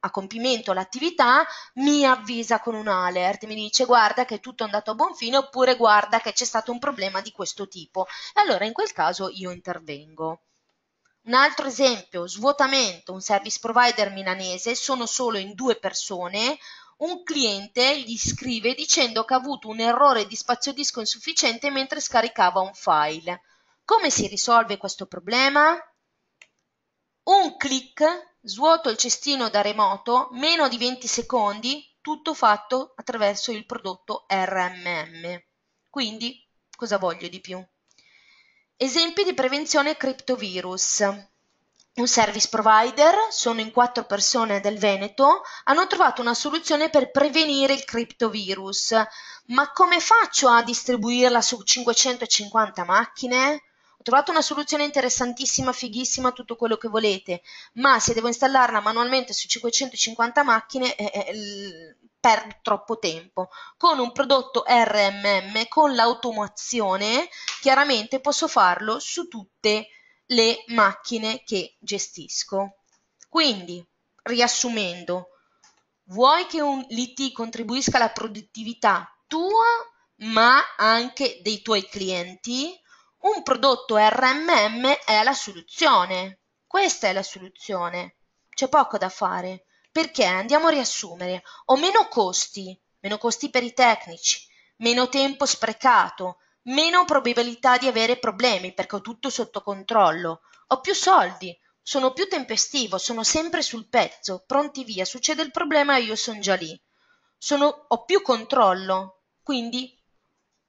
a compimento l'attività, mi avvisa con un alert, mi dice guarda che è tutto andato a buon fine oppure guarda che c'è stato un problema di questo tipo. E allora in quel caso io intervengo. Un altro esempio, svuotamento, un service provider milanese, sono solo in due persone, un cliente gli scrive dicendo che ha avuto un errore di spazio disco insufficiente mentre scaricava un file. Come si risolve questo problema? Un clic Svuoto il cestino da remoto, meno di 20 secondi, tutto fatto attraverso il prodotto RMM. Quindi, cosa voglio di più? Esempi di prevenzione criptovirus. Un service provider, sono in quattro persone del Veneto, hanno trovato una soluzione per prevenire il criptovirus. Ma come faccio a distribuirla su 550 macchine? trovate una soluzione interessantissima, fighissima, tutto quello che volete, ma se devo installarla manualmente su 550 macchine eh, eh perdo troppo tempo. Con un prodotto RMM, con l'automazione, chiaramente posso farlo su tutte le macchine che gestisco. Quindi, riassumendo, vuoi che l'IT contribuisca alla produttività tua ma anche dei tuoi clienti? un prodotto RMM è la soluzione. Questa è la soluzione. C'è poco da fare. Perché andiamo a riassumere. Ho meno costi, meno costi per i tecnici, meno tempo sprecato, meno probabilità di avere problemi perché ho tutto sotto controllo. Ho più soldi, sono più tempestivo, sono sempre sul pezzo, pronti via, succede il problema e io sono già lì. Sono, ho più controllo, quindi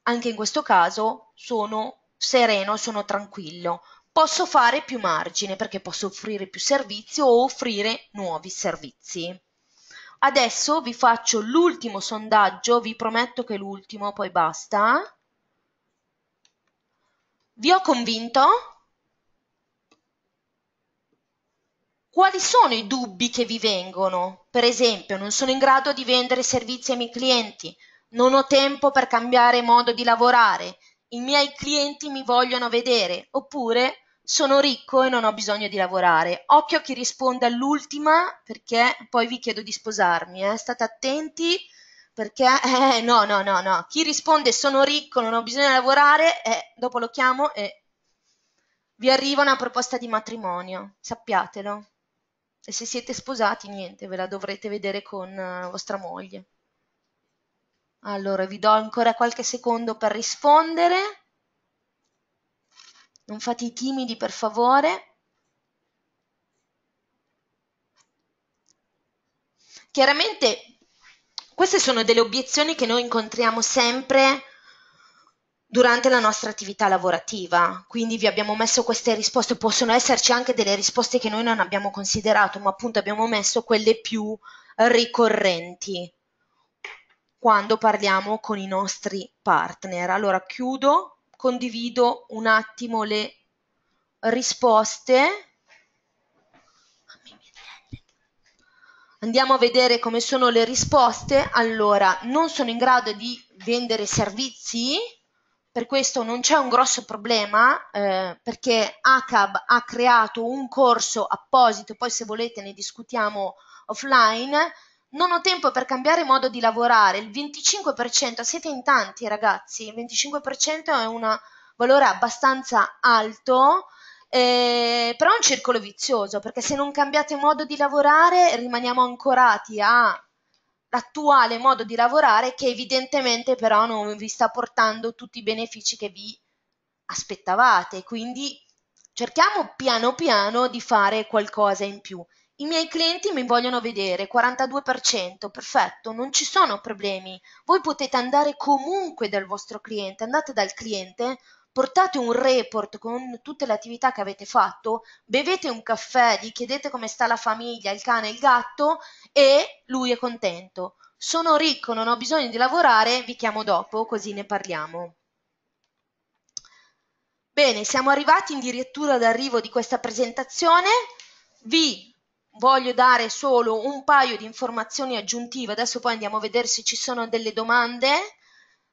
anche in questo caso sono sereno, sono tranquillo, posso fare più margine perché posso offrire più servizi o offrire nuovi servizi. Adesso vi faccio l'ultimo sondaggio, vi prometto che è l'ultimo, poi basta. Vi ho convinto? Quali sono i dubbi che vi vengono? Per esempio, non sono in grado di vendere servizi ai miei clienti, non ho tempo per cambiare modo di lavorare, i miei clienti mi vogliono vedere, oppure sono ricco e non ho bisogno di lavorare. Occhio a chi risponde all'ultima perché poi vi chiedo di sposarmi, eh? state attenti perché eh, no, no, no, no, chi risponde sono ricco, non ho bisogno di lavorare, eh, dopo lo chiamo e vi arriva una proposta di matrimonio, sappiatelo. E se siete sposati, niente, ve la dovrete vedere con eh, vostra moglie. Allora, vi do ancora qualche secondo per rispondere. Non fate i timidi, per favore. Chiaramente queste sono delle obiezioni che noi incontriamo sempre durante la nostra attività lavorativa, quindi vi abbiamo messo queste risposte, possono esserci anche delle risposte che noi non abbiamo considerato, ma appunto abbiamo messo quelle più ricorrenti quando parliamo con i nostri partner. Allora chiudo, condivido un attimo le risposte. Andiamo a vedere come sono le risposte. Allora, non sono in grado di vendere servizi, per questo non c'è un grosso problema, eh, perché ACAB ha creato un corso apposito, poi se volete ne discutiamo offline, non ho tempo per cambiare modo di lavorare, il 25%, siete in tanti ragazzi, il 25% è un valore abbastanza alto, eh, però è un circolo vizioso, perché se non cambiate modo di lavorare rimaniamo ancorati all'attuale modo di lavorare che evidentemente però non vi sta portando tutti i benefici che vi aspettavate, quindi cerchiamo piano piano di fare qualcosa in più. I miei clienti mi vogliono vedere, 42%, perfetto, non ci sono problemi. Voi potete andare comunque dal vostro cliente, andate dal cliente, portate un report con tutte le attività che avete fatto, bevete un caffè, gli chiedete come sta la famiglia, il cane, il gatto e lui è contento. Sono ricco, non ho bisogno di lavorare, vi chiamo dopo così ne parliamo. Bene, siamo arrivati addirittura all'arrivo di questa presentazione. Vi voglio dare solo un paio di informazioni aggiuntive, adesso poi andiamo a vedere se ci sono delle domande.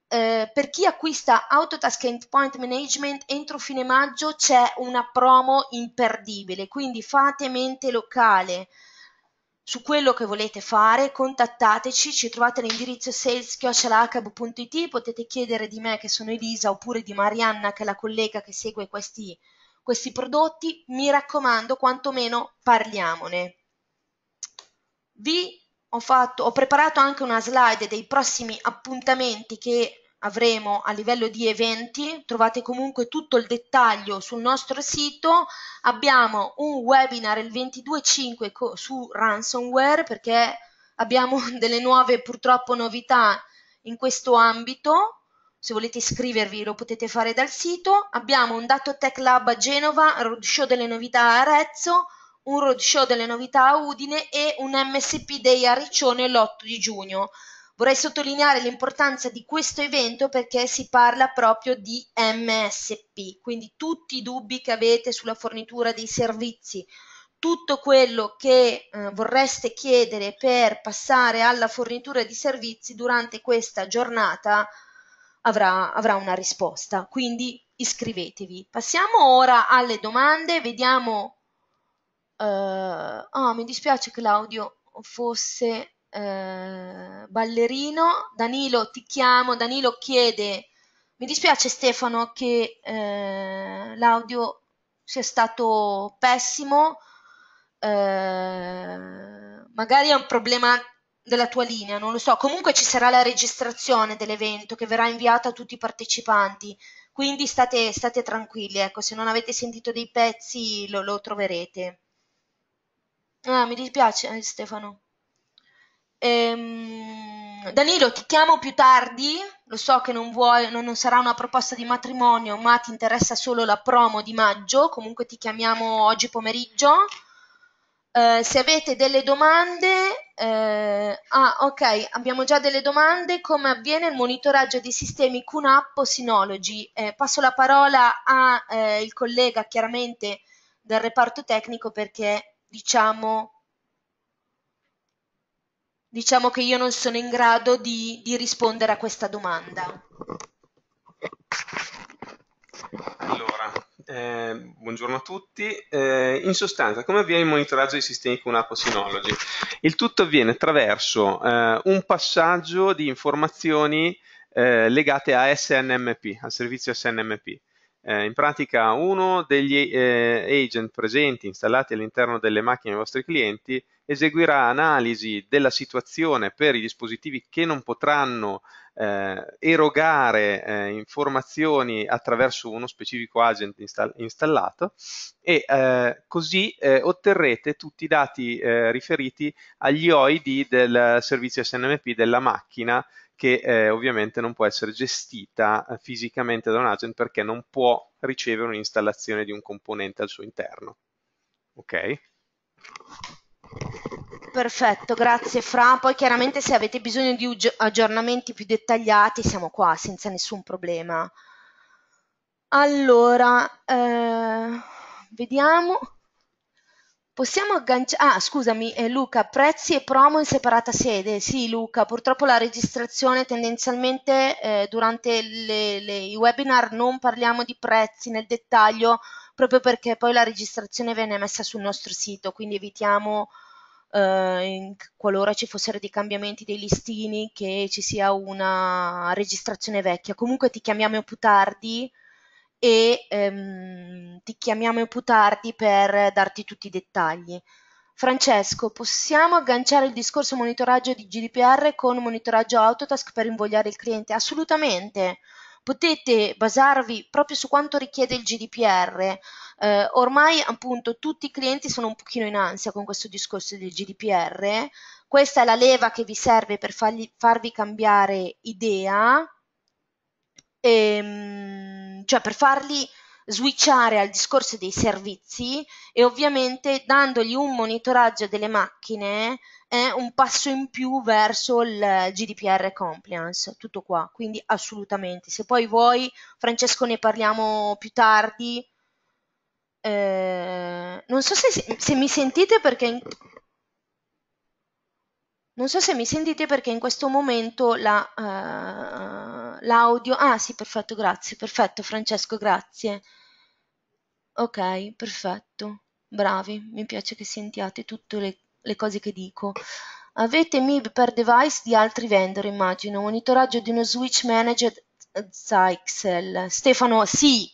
Eh, per chi acquista Autotask Endpoint Management entro fine maggio c'è una promo imperdibile, quindi fate mente locale su quello che volete fare, contattateci, ci trovate all'indirizzo sales.hb.it, potete chiedere di me che sono Elisa oppure di Marianna che è la collega che segue questi questi prodotti, mi raccomando quantomeno parliamone. Vi ho, fatto, ho preparato anche una slide dei prossimi appuntamenti che avremo a livello di eventi, trovate comunque tutto il dettaglio sul nostro sito, abbiamo un webinar il 22.5 su ransomware perché abbiamo delle nuove purtroppo novità in questo ambito se volete iscrivervi lo potete fare dal sito. Abbiamo un dato Tech Lab a Genova, un roadshow delle novità a Arezzo, un roadshow delle novità a Udine e un MSP Day a Riccione l'8 di giugno. Vorrei sottolineare l'importanza di questo evento perché si parla proprio di MSP, quindi tutti i dubbi che avete sulla fornitura dei servizi, tutto quello che eh, vorreste chiedere per passare alla fornitura di servizi durante questa giornata avrà, avrà una risposta. Quindi iscrivetevi. Passiamo ora alle domande, vediamo... uh, oh, mi dispiace Claudio fosse uh, ballerino. Danilo, ti chiamo. Danilo chiede... Mi dispiace Stefano che uh, l'audio sia stato pessimo. magari è un problema della tua linea, non lo so. Comunque ci sarà la registrazione dell'evento che verrà inviata a tutti i partecipanti. Quindi state, state tranquilli, ecco, se non avete sentito dei pezzi lo, lo troverete. Ah, mi dispiace, eh, Stefano. Ehm, Danilo, ti chiamo più tardi. Lo so che non, vuoi, non, non sarà una proposta di matrimonio, ma ti interessa solo la promo di maggio. Comunque ti chiamiamo oggi pomeriggio. Uh, se avete delle domande eh, ah, ok, abbiamo già delle domande. Come avviene il monitoraggio di sistemi QNAP o Synology? Eh, passo la parola al eh, collega chiaramente del reparto tecnico perché diciamo, diciamo, che io non sono in grado di, di rispondere a questa domanda. Allora, eh, buongiorno a tutti. Eh, in sostanza, come avviene il monitoraggio dei sistemi con Apo Synology? Il tutto avviene attraverso eh, un passaggio di informazioni eh, legate a SNMP, al servizio SNMP. Eh, in pratica, uno degli eh, agent presenti, installati all'interno delle macchine dei vostri clienti, eseguirà analisi della situazione per i dispositivi che non potranno eh, erogare eh, informazioni attraverso uno specifico agent install installato e eh, così eh, otterrete tutti i dati eh, riferiti agli OID del servizio SNMP della macchina che eh, ovviamente non può essere gestita fisicamente da un agent perché non può ricevere un'installazione di un componente al suo interno. Ok? Perfetto, grazie Fra. Poi chiaramente se avete bisogno di aggiornamenti più dettagliati siamo qua senza nessun problema. Allora, eh, vediamo. Possiamo agganciare... Ah, scusami eh, Luca, prezzi e promo in separata sede. Sì Luca, purtroppo la registrazione tendenzialmente eh, durante le, le, i webinar non parliamo di prezzi nel dettaglio proprio perché poi la registrazione viene messa sul nostro sito, quindi evitiamo eh, in, qualora ci fossero dei cambiamenti dei listini, che ci sia una registrazione vecchia. Comunque ti chiamiamo più tardi e ehm, ti chiamiamo più tardi per darti tutti i dettagli. Francesco, possiamo agganciare il discorso monitoraggio di GDPR con monitoraggio Autotask per invogliare il cliente? Assolutamente potete basarvi proprio su quanto richiede il GDPR. Eh, ormai appunto tutti i clienti sono un pochino in ansia con questo discorso del GDPR. Questa è la leva che vi serve per fargli, farvi cambiare idea, e, ehm, cioè per farli switchare al discorso dei servizi e ovviamente dandogli un monitoraggio delle macchine è un passo in più verso il GDPR compliance, tutto qua, quindi assolutamente. Se poi vuoi, Francesco, ne parliamo più tardi. Eh, non so se, se, mi sentite perché... Non so se mi sentite perché in questo momento la, uh, l'audio... Ah sì, perfetto, grazie, perfetto Francesco, grazie. Ok, perfetto, bravi, mi piace che sentiate tutte le le cose che dico. Avete MIB per device di altri vendor, immagino. Monitoraggio di uno switch managed da eh, Excel. Stefano, sì.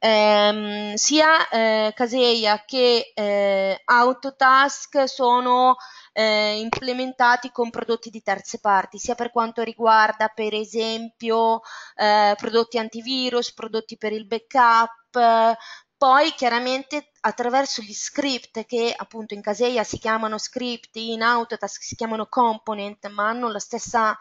Ehm, sia eh, Caseia che eh, Autotask sono eh, implementati con prodotti di terze parti, sia per quanto riguarda per esempio eh, prodotti antivirus, prodotti per il backup, poi chiaramente attraverso gli script che appunto in Caseia si chiamano script, in Autotask si chiamano component, ma hanno la stessa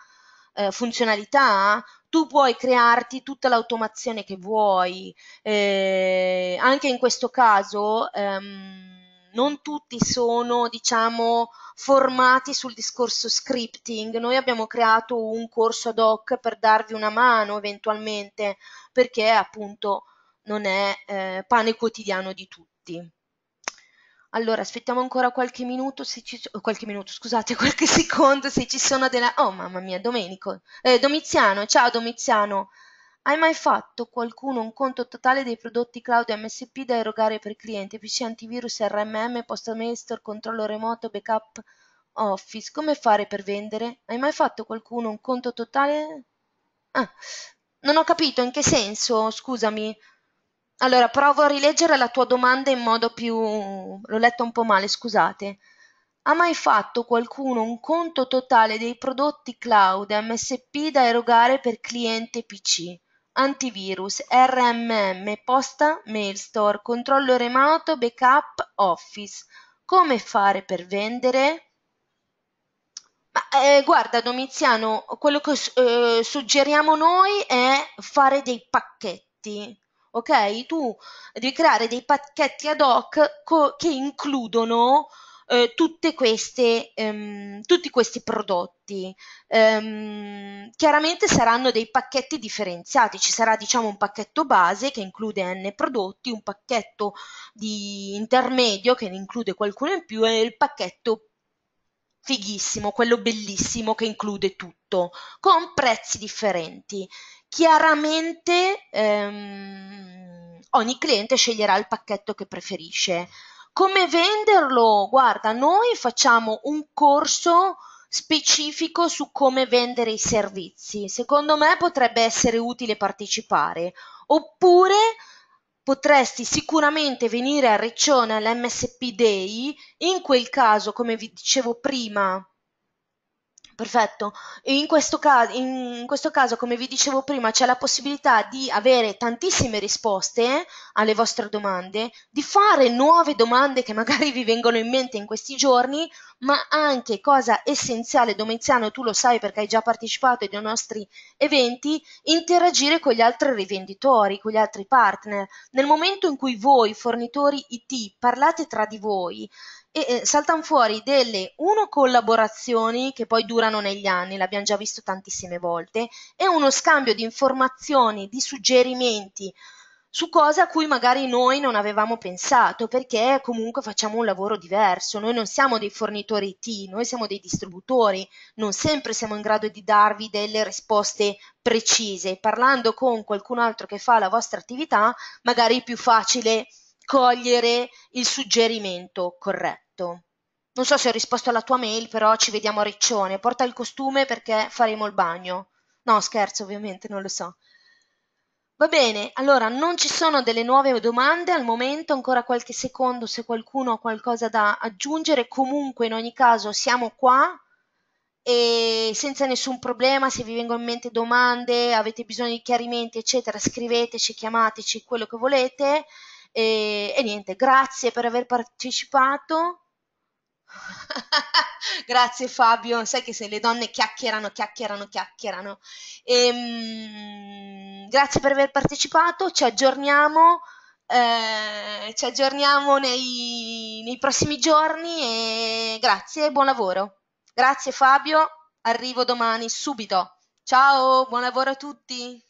eh, funzionalità, tu puoi crearti tutta l'automazione che vuoi. Eh, anche in questo caso ehm, non tutti sono, diciamo, formati sul discorso scripting. Noi abbiamo creato un corso ad hoc per darvi una mano eventualmente, perché appunto non è eh, pane quotidiano di tutti. Allora, aspettiamo ancora qualche minuto, se ci, qualche minuto, scusate, qualche secondo, se ci sono delle... Oh, mamma mia, Domenico. Eh, Domiziano, ciao Domiziano. Hai mai fatto qualcuno un conto totale dei prodotti cloud MSP da erogare per cliente, PC antivirus, RMM, postmaster, controllo remoto, backup office? Come fare per vendere? Hai mai fatto qualcuno un conto totale? Ah, non ho capito in che senso, scusami. Allora, provo a rileggere la tua domanda in modo più... l'ho letta un po' male, scusate. Ha mai fatto qualcuno un conto totale dei prodotti cloud MSP da erogare per cliente PC? Antivirus, RMM, posta, mail store, controllo remoto, backup, office. Come fare per vendere? Ma, eh, guarda Domiziano, quello che eh, suggeriamo noi è fare dei pacchetti ok? Tu devi creare dei pacchetti ad hoc co- che includono eh, queste, ehm, tutti questi prodotti. Ehm, chiaramente saranno dei pacchetti differenziati, ci sarà diciamo un pacchetto base che include n prodotti, un pacchetto di intermedio che ne include qualcuno in più e il pacchetto fighissimo, quello bellissimo che include tutto, con prezzi differenti. Chiaramente ehm, ogni cliente sceglierà il pacchetto che preferisce. Come venderlo? Guarda, noi facciamo un corso specifico su come vendere i servizi. Secondo me potrebbe essere utile partecipare. Oppure potresti sicuramente venire a Riccione all'MSP Day, in quel caso, come vi dicevo prima, Perfetto. In questo, ca- in questo caso, come vi dicevo prima, c'è la possibilità di avere tantissime risposte alle vostre domande, di fare nuove domande che magari vi vengono in mente in questi giorni, ma anche cosa essenziale, Domiziano, tu lo sai perché hai già partecipato ai nostri eventi, interagire con gli altri rivenditori, con gli altri partner. Nel momento in cui voi, fornitori IT, parlate tra di voi, e eh, saltano fuori delle, uno, collaborazioni che poi durano negli anni, l'abbiamo già visto tantissime volte, e uno scambio di informazioni, di suggerimenti su cose a cui magari noi non avevamo pensato, perché comunque facciamo un lavoro diverso, noi non siamo dei fornitori IT, noi siamo dei distributori, non sempre siamo in grado di darvi delle risposte precise. Parlando con qualcun altro che fa la vostra attività, magari è più facile cogliere il suggerimento corretto. Non so se ho risposto alla tua mail, però ci vediamo a Riccione. Porta il costume perché faremo il bagno. No, scherzo, ovviamente, non lo so. Va bene, allora non ci sono delle nuove domande al momento, ancora qualche secondo se qualcuno ha qualcosa da aggiungere, comunque in ogni caso siamo qua e senza nessun problema, se vi vengono in mente domande, avete bisogno di chiarimenti, eccetera, scriveteci, chiamateci, quello che volete e, e niente, grazie per aver partecipato. Grazie Fabio, sai che se le donne chiacchierano, chiacchierano, chiacchierano. Ehm, grazie per aver partecipato, ci aggiorniamo, eh, ci aggiorniamo nei, nei prossimi giorni e grazie e buon lavoro. Grazie Fabio, arrivo domani subito. Ciao, buon lavoro a tutti.